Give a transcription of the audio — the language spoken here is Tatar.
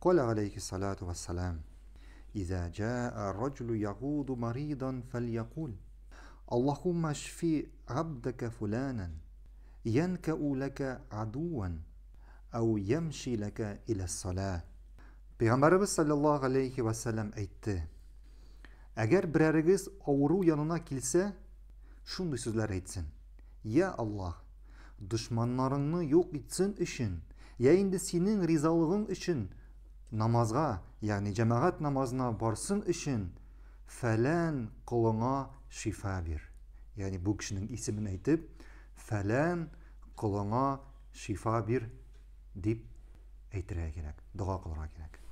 قال عليه الصلاة والسلام إذا جاء الرجل يعود مريضا فليقول اللهم اشف عبدك فلانا ينكأ لك عدوا أو يمشي لك إلى الصلاة Пиғамбары саллаллаху алейхи вассалам әйтте әгәр берәрегез ауру янына килсә шундый сүзләр әйтсен йә Allah дошманнарыңны юк итсен өчен йә инде синең ризалыгың өчен namazğa, ya'ni jema'at namazına barsın için falan quluğa şifa bir. Ya'ni bu kishining isemini aytıp falan quluğa şifa bir dip aytırı gerek. дуа kelime gerek.